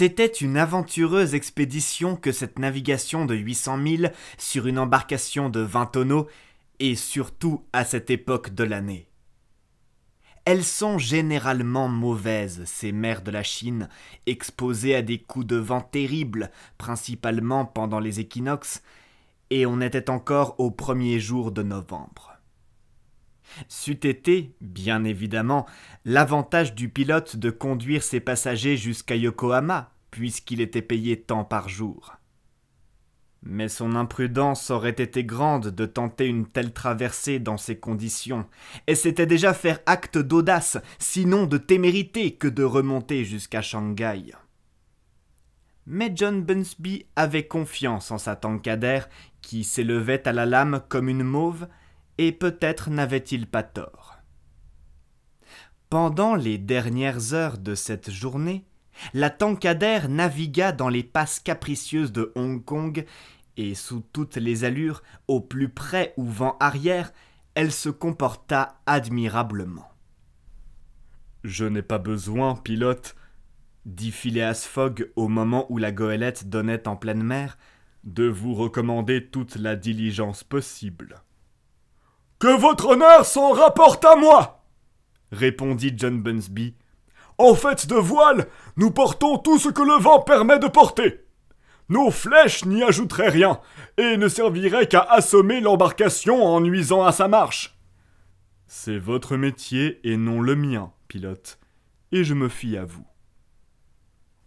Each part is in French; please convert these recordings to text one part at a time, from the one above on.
C'était une aventureuse expédition que cette navigation de 800 milles sur une embarcation de 20 tonneaux, et surtout à cette époque de l'année. Elles sont généralement mauvaises, ces mers de la Chine, exposées à des coups de vent terribles, principalement pendant les équinoxes, et on était encore au premier jour de novembre. C'eût été, bien évidemment, l'avantage du pilote de conduire ses passagers jusqu'à Yokohama, puisqu'il était payé tant par jour. Mais son imprudence aurait été grande de tenter une telle traversée dans ces conditions, et c'était déjà faire acte d'audace, sinon de témérité, que de remonter jusqu'à Shanghai. Mais John Bunsby avait confiance en sa tankadère, qui s'élevait à la lame comme une mauve, et peut-être n'avait-il pas tort. Pendant les dernières heures de cette journée, la Tankadère navigua dans les passes capricieuses de Hong Kong, et sous toutes les allures, au plus près ou vent arrière, elle se comporta admirablement. Je n'ai pas besoin, pilote, dit Phileas Fogg au moment où la goélette donnait en pleine mer, de vous recommander toute la diligence possible. Que votre honneur s'en rapporte à moi répondit John Bunsby. En fait de voile, nous portons tout ce que le vent permet de porter. Nos flèches n'y ajouteraient rien, et ne serviraient qu'à assommer l'embarcation en nuisant à sa marche. C'est votre métier et non le mien, pilote, et je me fie à vous.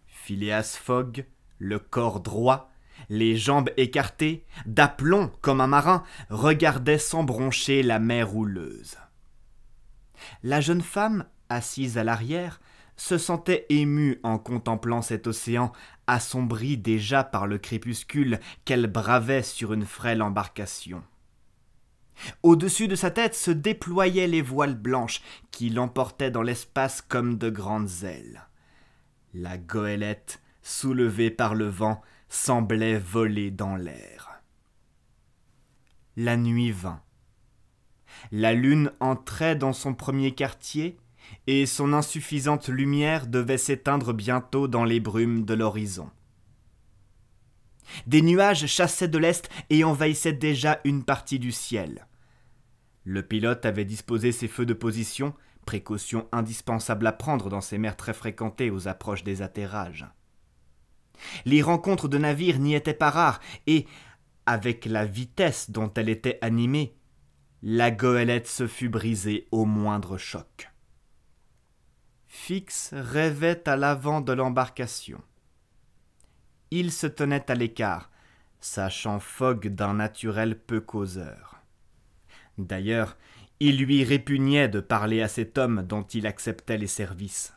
Phileas Fogg, le corps droit, les jambes écartées, d'aplomb comme un marin, regardait sans broncher la mer houleuse. La jeune femme, assise à l'arrière, se sentait émue en contemplant cet océan, assombri déjà par le crépuscule qu'elle bravait sur une frêle embarcation. Au-dessus de sa tête se déployaient les voiles blanches qui l'emportaient dans l'espace comme de grandes ailes. La goélette, soulevée par le vent, semblait voler dans l'air. La nuit vint. La lune entrait dans son premier quartier, et son insuffisante lumière devait s'éteindre bientôt dans les brumes de l'horizon. Des nuages chassaient de l'est et envahissaient déjà une partie du ciel. Le pilote avait disposé ses feux de position, précaution indispensable à prendre dans ces mers très fréquentées aux approches des atterrages. Les rencontres de navires n'y étaient pas rares, et, avec la vitesse dont elle était animée, la goélette se fut brisée au moindre choc. Fix rêvait à l'avant de l'embarcation. Il se tenait à l'écart, sachant Fogg d'un naturel peu causeur. D'ailleurs, il lui répugnait de parler à cet homme dont il acceptait les services.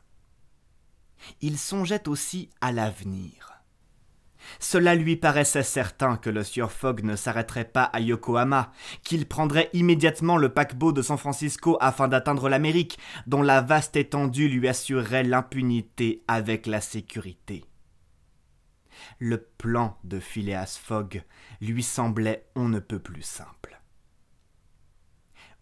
Il songeait aussi à l'avenir. Cela lui paraissait certain que le sieur Fogg ne s'arrêterait pas à Yokohama, qu'il prendrait immédiatement le paquebot de San Francisco afin d'atteindre l'Amérique, dont la vaste étendue lui assurerait l'impunité avec la sécurité. Le plan de Phileas Fogg lui semblait on ne peut plus simple.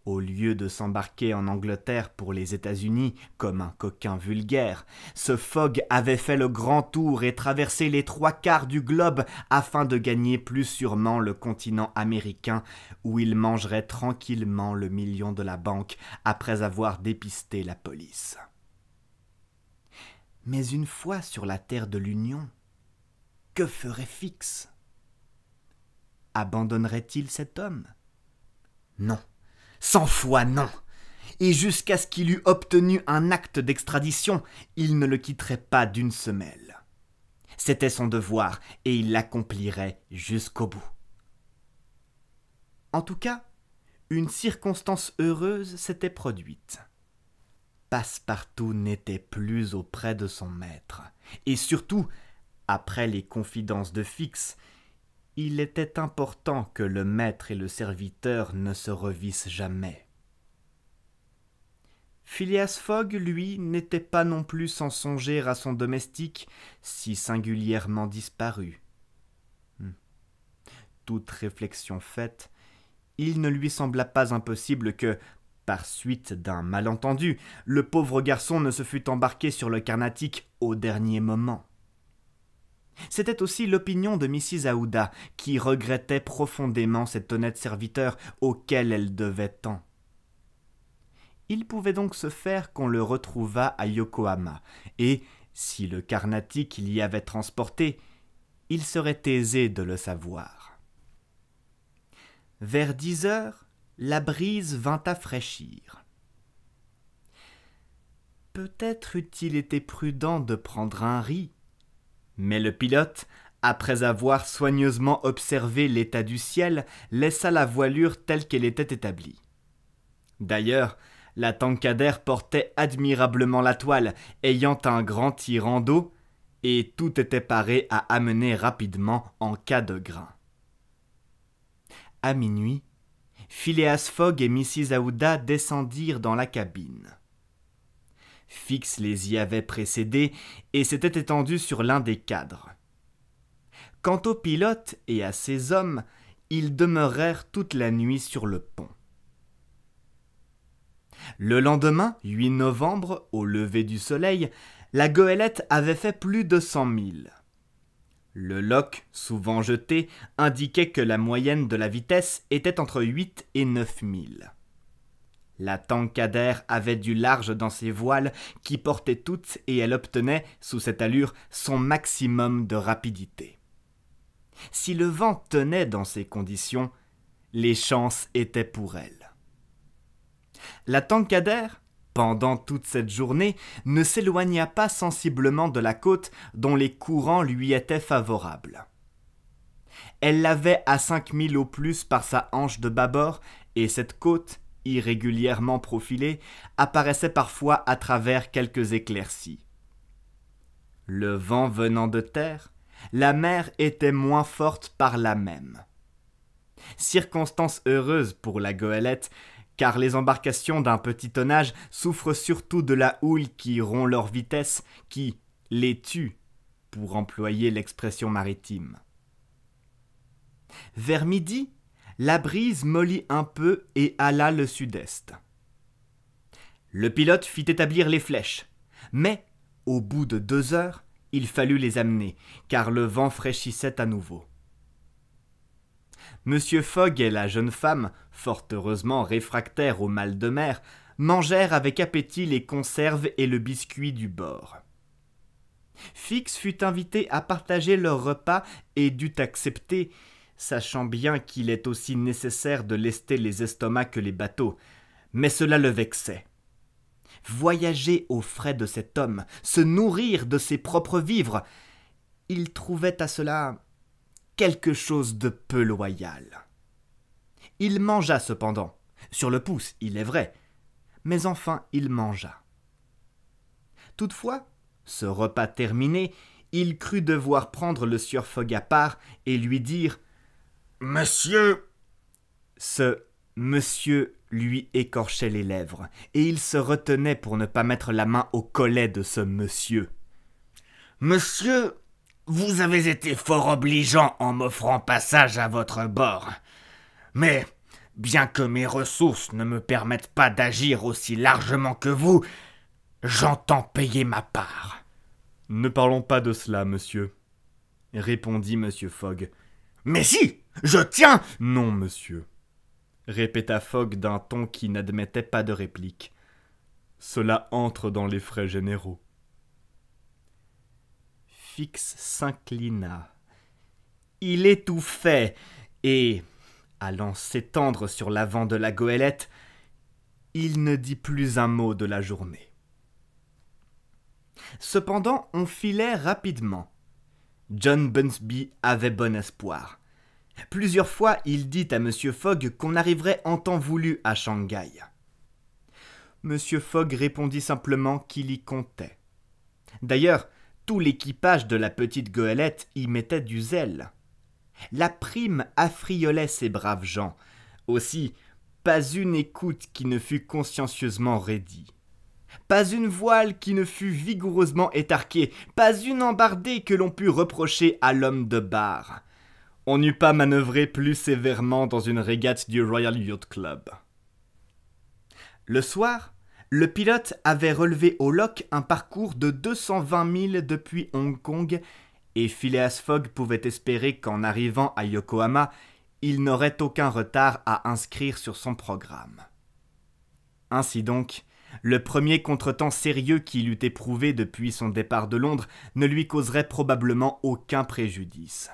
Au lieu de s'embarquer en Angleterre pour les États-Unis comme un coquin vulgaire, ce Fogg avait fait le grand tour et traversé les trois quarts du globe afin de gagner plus sûrement le continent américain où il mangerait tranquillement le million de la banque après avoir dépisté la police. Mais une fois sur la terre de l'Union, que ferait Fix Abandonnerait-il cet homme Non Cent fois non Et jusqu'à ce qu'il eût obtenu un acte d'extradition, il ne le quitterait pas d'une semelle. C'était son devoir, et il l'accomplirait jusqu'au bout. En tout cas, une circonstance heureuse s'était produite. Passepartout n'était plus auprès de son maître, et surtout, après les confidences de Fix, il était important que le maître et le serviteur ne se revissent jamais. Phileas Fogg, lui, n'était pas non plus sans songer à son domestique, si singulièrement disparu. Hmm. Toute réflexion faite, il ne lui sembla pas impossible que, par suite d'un malentendu, le pauvre garçon ne se fût embarqué sur le Carnatic au dernier moment. C'était aussi l'opinion de Mrs. Aouda, qui regrettait profondément cet honnête serviteur auquel elle devait tant. Il pouvait donc se faire qu'on le retrouvât à Yokohama, et, si le Carnatic l'y avait transporté, il serait aisé de le savoir. Vers dix heures, la brise vint à fraîchir. Peut-être eût-il été prudent de prendre un riz, mais le pilote, après avoir soigneusement observé l'état du ciel, laissa la voilure telle qu'elle était établie. D'ailleurs, la Tankadère portait admirablement la toile, ayant un grand tirant d'eau, et tout était paré à amener rapidement en cas de grain. À minuit, Phileas Fogg et Mrs. Aouda descendirent dans la cabine. Fix les y avait précédés et s'était étendu sur l'un des cadres. Quant au pilote et à ses hommes, ils demeurèrent toute la nuit sur le pont. Le lendemain, 8 novembre, au lever du soleil, la goélette avait fait plus de cent milles. Le loch, souvent jeté, indiquait que la moyenne de la vitesse était entre 8 et neuf milles. La Tankadère avait du large dans ses voiles qui portaient toutes et elle obtenait, sous cette allure, son maximum de rapidité. Si le vent tenait dans ces conditions, les chances étaient pour elle. La Tankadère, pendant toute cette journée, ne s'éloigna pas sensiblement de la côte dont les courants lui étaient favorables. Elle l'avait à cinq milles au plus par sa hanche de bâbord, et cette côte, irrégulièrement profilées, apparaissaient parfois à travers quelques éclaircies. Le vent venant de terre, la mer était moins forte par là même. Circonstance heureuse pour la goélette, car les embarcations d'un petit tonnage souffrent surtout de la houle qui rompt leur vitesse, qui les tue, pour employer l'expression maritime. Vers midi, la brise mollit un peu et alla le sud-est. Le pilote fit établir les flèches, mais au bout de deux heures, il fallut les amener, car le vent fraîchissait à nouveau. Monsieur Fogg et la jeune femme, fort heureusement réfractaires au mal de mer, mangèrent avec appétit les conserves et le biscuit du bord. Fix fut invité à partager leur repas et dut accepter, sachant bien qu'il est aussi nécessaire de lester les estomacs que les bateaux, mais cela le vexait. Voyager aux frais de cet homme, se nourrir de ses propres vivres, il trouvait à cela quelque chose de peu loyal. Il mangea cependant, sur le pouce, il est vrai, mais enfin il mangea. Toutefois, ce repas terminé, il crut devoir prendre le sieur Fogg à part et lui dire Monsieur Ce monsieur lui écorchait les lèvres, et il se retenait pour ne pas mettre la main au collet de ce monsieur. Monsieur, vous avez été fort obligeant en m'offrant passage à votre bord. Mais, bien que mes ressources ne me permettent pas d'agir aussi largement que vous, j'entends payer ma part. Ne parlons pas de cela, monsieur, répondit monsieur Fogg. Mais si je tiens Non, monsieur, répéta Fogg d'un ton qui n'admettait pas de réplique. Cela entre dans les frais généraux. Fix s'inclina. Il étouffait et, allant s'étendre sur l'avant de la goélette, il ne dit plus un mot de la journée. Cependant, on filait rapidement. John Bunsby avait bon espoir. Plusieurs fois, il dit à M. Fogg qu'on arriverait en temps voulu à Shanghai. M. Fogg répondit simplement qu'il y comptait. D'ailleurs, tout l'équipage de la petite goélette y mettait du zèle. La prime affriolait ces braves gens. Aussi, pas une écoute qui ne fût consciencieusement raidie. Pas une voile qui ne fût vigoureusement étarquée, pas une embardée que l'on pût reprocher à l'homme de barre on n'eût pas manœuvré plus sévèrement dans une régate du Royal Yacht Club. Le soir, le pilote avait relevé au loch un parcours de 220 milles depuis Hong Kong, et Phileas Fogg pouvait espérer qu'en arrivant à Yokohama, il n'aurait aucun retard à inscrire sur son programme. Ainsi donc, le premier contretemps sérieux qu'il eût éprouvé depuis son départ de Londres ne lui causerait probablement aucun préjudice.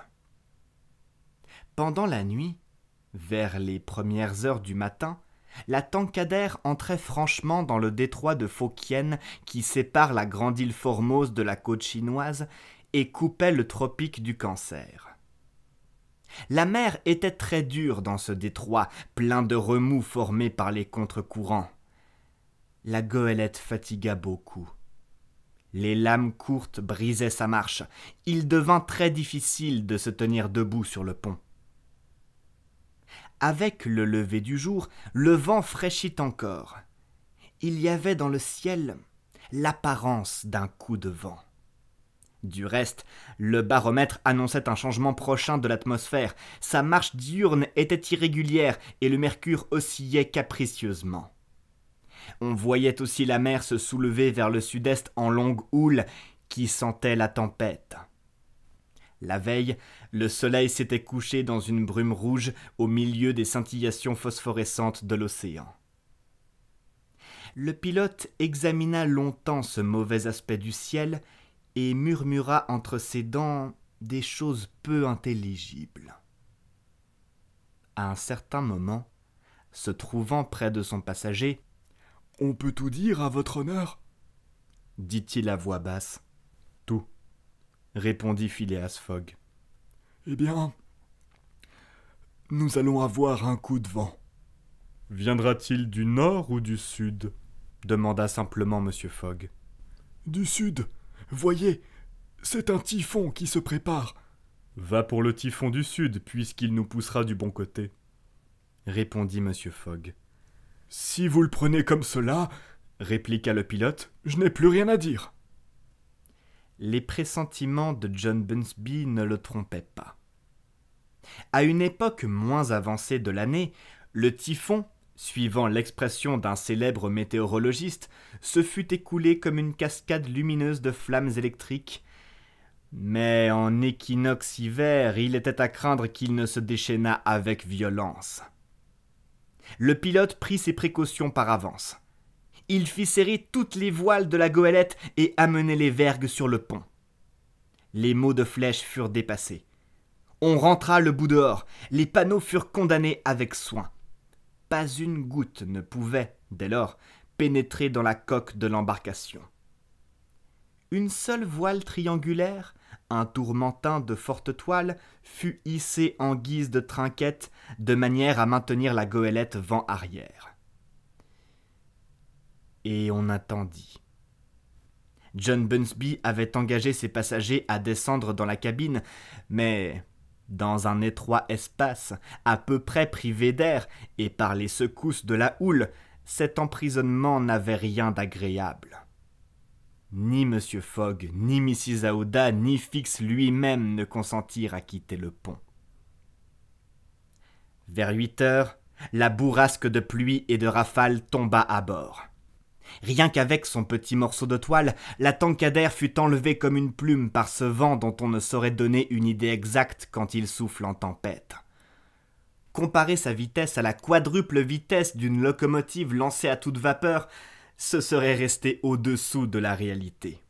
Pendant la nuit, vers les premières heures du matin, la Tankadère entrait franchement dans le détroit de Fokien qui sépare la grande île Formose de la côte chinoise et coupait le tropique du cancer. La mer était très dure dans ce détroit, plein de remous formés par les contre-courants. La goélette fatigua beaucoup. Les lames courtes brisaient sa marche. Il devint très difficile de se tenir debout sur le pont. Avec le lever du jour, le vent fraîchit encore. Il y avait dans le ciel l'apparence d'un coup de vent. Du reste, le baromètre annonçait un changement prochain de l'atmosphère, sa marche diurne était irrégulière et le mercure oscillait capricieusement. On voyait aussi la mer se soulever vers le sud-est en longue houle qui sentait la tempête. La veille, le soleil s'était couché dans une brume rouge au milieu des scintillations phosphorescentes de l'océan. Le pilote examina longtemps ce mauvais aspect du ciel et murmura entre ses dents des choses peu intelligibles. À un certain moment, se trouvant près de son passager, On peut tout dire à votre honneur, dit-il à voix basse répondit Phileas Fogg. Eh bien, nous allons avoir un coup de vent. Viendra-t-il du nord ou du sud demanda simplement M. Fogg. Du sud. Voyez, c'est un typhon qui se prépare. Va pour le typhon du sud, puisqu'il nous poussera du bon côté, répondit M. Fogg. Si vous le prenez comme cela, répliqua le pilote, je n'ai plus rien à dire les pressentiments de John Bunsby ne le trompaient pas. À une époque moins avancée de l'année, le typhon, suivant l'expression d'un célèbre météorologiste, se fut écoulé comme une cascade lumineuse de flammes électriques. Mais en équinoxe hiver, il était à craindre qu'il ne se déchaînât avec violence. Le pilote prit ses précautions par avance il fit serrer toutes les voiles de la goélette et amener les vergues sur le pont. Les mots de flèche furent dépassés. On rentra le bout dehors, les panneaux furent condamnés avec soin. Pas une goutte ne pouvait, dès lors, pénétrer dans la coque de l'embarcation. Une seule voile triangulaire, un tourmentin de forte toile, fut hissée en guise de trinquette, de manière à maintenir la goélette vent arrière et on attendit. John Bunsby avait engagé ses passagers à descendre dans la cabine, mais dans un étroit espace, à peu près privé d'air, et par les secousses de la houle, cet emprisonnement n'avait rien d'agréable. Ni M. Fogg, ni Mrs. Aouda, ni Fix lui-même ne consentirent à quitter le pont. Vers huit heures, la bourrasque de pluie et de rafales tomba à bord. Rien qu'avec son petit morceau de toile, la Tankadère fut enlevée comme une plume par ce vent dont on ne saurait donner une idée exacte quand il souffle en tempête. Comparer sa vitesse à la quadruple vitesse d'une locomotive lancée à toute vapeur, ce serait rester au-dessous de la réalité.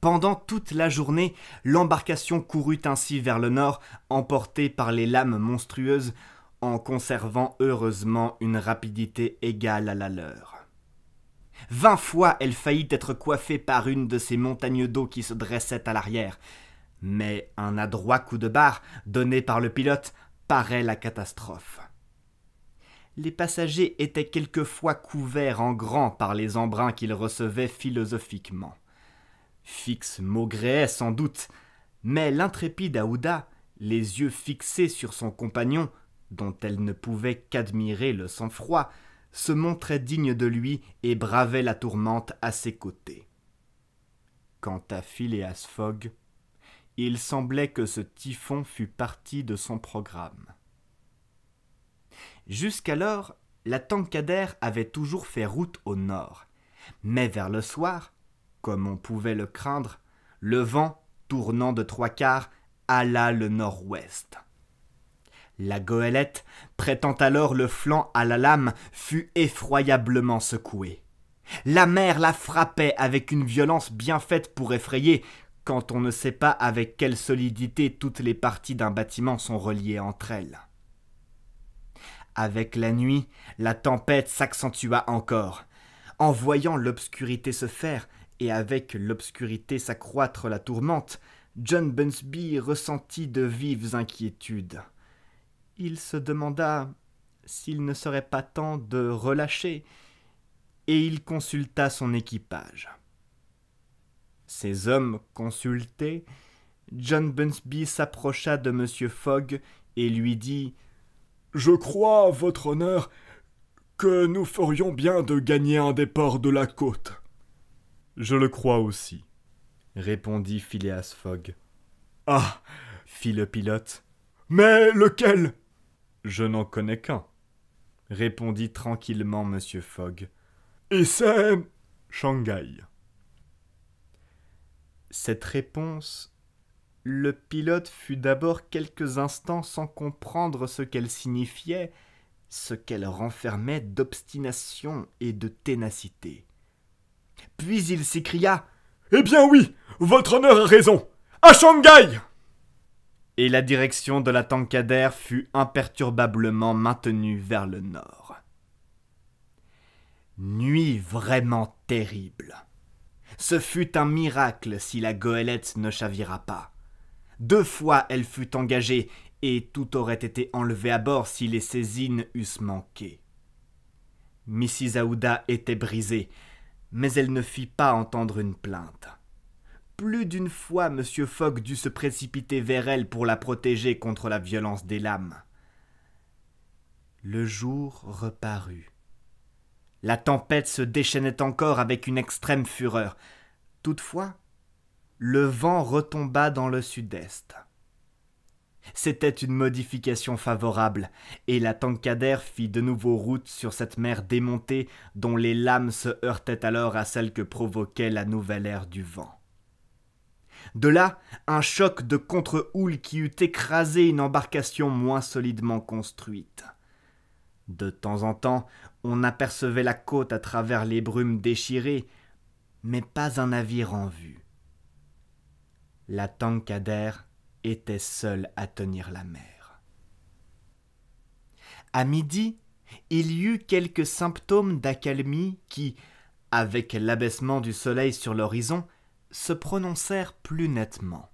Pendant toute la journée, l'embarcation courut ainsi vers le nord, emportée par les lames monstrueuses, en conservant heureusement une rapidité égale à la leur. Vingt fois elle faillit être coiffée par une de ces montagnes d'eau qui se dressaient à l'arrière. Mais un adroit coup de barre, donné par le pilote, parait la catastrophe. Les passagers étaient quelquefois couverts en grand par les embruns qu'ils recevaient philosophiquement. Fix maugréait sans doute, mais l'intrépide Aouda, les yeux fixés sur son compagnon, dont elle ne pouvait qu'admirer le sang-froid, se montrait digne de lui et bravait la tourmente à ses côtés. Quant à Phileas Fogg, il semblait que ce typhon fût parti de son programme. Jusqu'alors, la Tankadère avait toujours fait route au nord, mais vers le soir, comme on pouvait le craindre, le vent, tournant de trois quarts, alla le nord-ouest. La goélette, prêtant alors le flanc à la lame, fut effroyablement secouée. La mer la frappait avec une violence bien faite pour effrayer, quand on ne sait pas avec quelle solidité toutes les parties d'un bâtiment sont reliées entre elles. Avec la nuit, la tempête s'accentua encore. En voyant l'obscurité se faire, et avec l'obscurité s'accroître la tourmente, John Bunsby ressentit de vives inquiétudes. Il se demanda s'il ne serait pas temps de relâcher, et il consulta son équipage. Ces hommes consultés, John Bunsby s'approcha de Monsieur Fogg et lui dit Je crois, votre honneur, que nous ferions bien de gagner un des ports de la côte. Je le crois aussi, répondit Phileas Fogg. Ah fit le pilote. Mais lequel je n'en connais qu'un, répondit tranquillement Monsieur Fogg. Et c'est Shanghai. Cette réponse, le pilote fut d'abord quelques instants sans comprendre ce qu'elle signifiait, ce qu'elle renfermait d'obstination et de ténacité. Puis il s'écria Eh bien oui, votre honneur a raison. À Shanghai et la direction de la Tankadère fut imperturbablement maintenue vers le nord. Nuit vraiment terrible. Ce fut un miracle si la goélette ne chavira pas. Deux fois elle fut engagée, et tout aurait été enlevé à bord si les saisines eussent manqué. Mrs. Aouda était brisée, mais elle ne fit pas entendre une plainte. Plus d'une fois, M. Fogg dut se précipiter vers elle pour la protéger contre la violence des lames. Le jour reparut. La tempête se déchaînait encore avec une extrême fureur. Toutefois, le vent retomba dans le sud-est. C'était une modification favorable, et la Tankadère fit de nouveau route sur cette mer démontée dont les lames se heurtaient alors à celles que provoquait la nouvelle ère du vent. De là, un choc de contre-houle qui eût écrasé une embarcation moins solidement construite. De temps en temps, on apercevait la côte à travers les brumes déchirées, mais pas un navire en vue. La Tankadère était seule à tenir la mer. À midi, il y eut quelques symptômes d'accalmie qui, avec l'abaissement du soleil sur l'horizon, se prononcèrent plus nettement.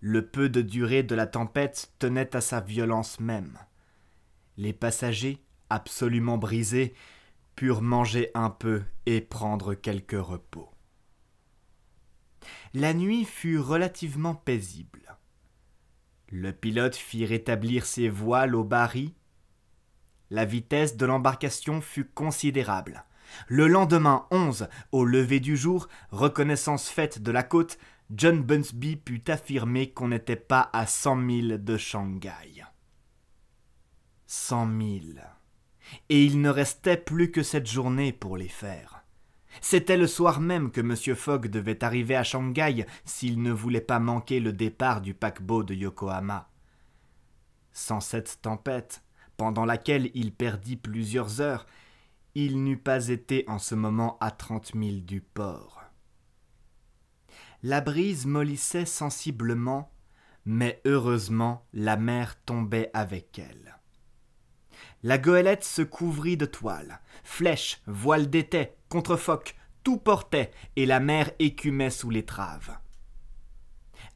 Le peu de durée de la tempête tenait à sa violence même. Les passagers, absolument brisés, purent manger un peu et prendre quelque repos. La nuit fut relativement paisible. Le pilote fit rétablir ses voiles au baril. La vitesse de l'embarcation fut considérable. Le lendemain 11, au lever du jour, reconnaissance faite de la côte, John Bunsby put affirmer qu'on n'était pas à cent milles de Shanghai. Cent milles. Et il ne restait plus que cette journée pour les faire. C'était le soir même que M. Fogg devait arriver à Shanghai s'il ne voulait pas manquer le départ du paquebot de Yokohama. Sans cette tempête, pendant laquelle il perdit plusieurs heures, il n'eût pas été en ce moment à trente milles du port. La brise mollissait sensiblement, mais heureusement la mer tombait avec elle. La goélette se couvrit de toiles, Flèches, voiles d'étais, contrefoques, tout portait, et la mer écumait sous l'étrave.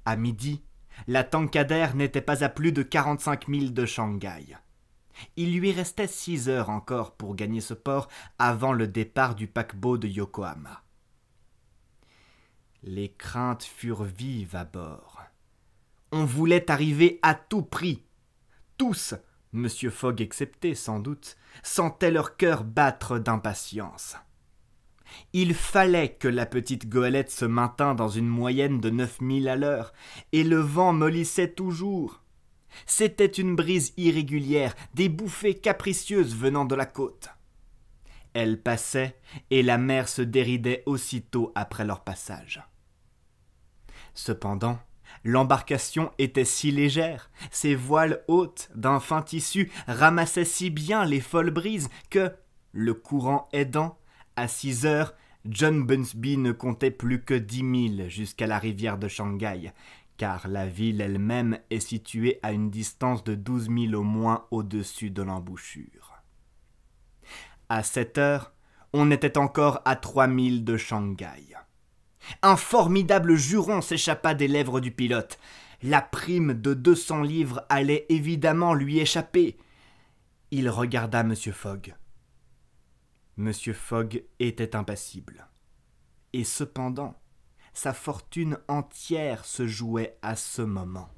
À midi, la Tankadère n'était pas à plus de quarante-cinq milles de Shanghai. Il lui restait six heures encore pour gagner ce port avant le départ du paquebot de Yokohama. Les craintes furent vives à bord. On voulait arriver à tout prix. Tous, M. Fogg excepté sans doute, sentaient leur cœur battre d'impatience. Il fallait que la petite goélette se maintînt dans une moyenne de neuf milles à l'heure, et le vent mollissait toujours. C'était une brise irrégulière, des bouffées capricieuses venant de la côte. Elles passaient, et la mer se déridait aussitôt après leur passage. Cependant, L'embarcation était si légère, ses voiles hautes d'un fin tissu ramassaient si bien les folles brises que, le courant aidant, à six heures, John Bunsby ne comptait plus que dix milles jusqu'à la rivière de Shanghai, car la ville elle-même est située à une distance de douze milles au moins au-dessus de l'embouchure. À cette heure, on était encore à trois milles de Shanghai. Un formidable juron s'échappa des lèvres du pilote. La prime de deux cents livres allait évidemment lui échapper. Il regarda M. Fogg. M. Fogg était impassible. Et cependant, sa fortune entière se jouait à ce moment.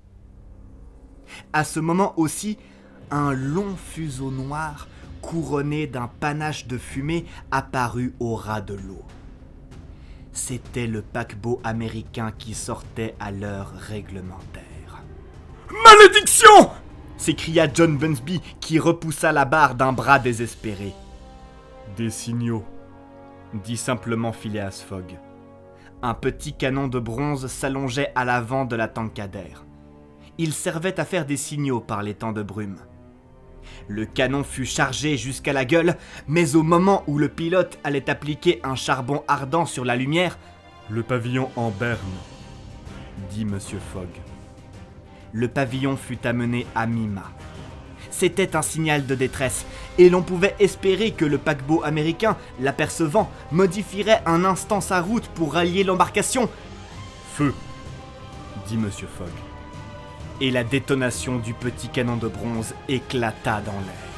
À ce moment aussi, un long fuseau noir, couronné d'un panache de fumée, apparut au ras de l'eau. C'était le paquebot américain qui sortait à l'heure réglementaire. Malédiction s'écria John Bunsby qui repoussa la barre d'un bras désespéré. Des signaux, dit simplement Phileas Fogg. Un petit canon de bronze s'allongeait à l'avant de la Tankadère. Il servait à faire des signaux par les temps de brume. Le canon fut chargé jusqu'à la gueule, mais au moment où le pilote allait appliquer un charbon ardent sur la lumière, le pavillon en berne, dit Monsieur Fogg. Le pavillon fut amené à Mima. C'était un signal de détresse, et l'on pouvait espérer que le paquebot américain, l'apercevant, modifierait un instant sa route pour rallier l'embarcation. Feu, dit Monsieur Fogg. Et la détonation du petit canon de bronze éclata dans l'air.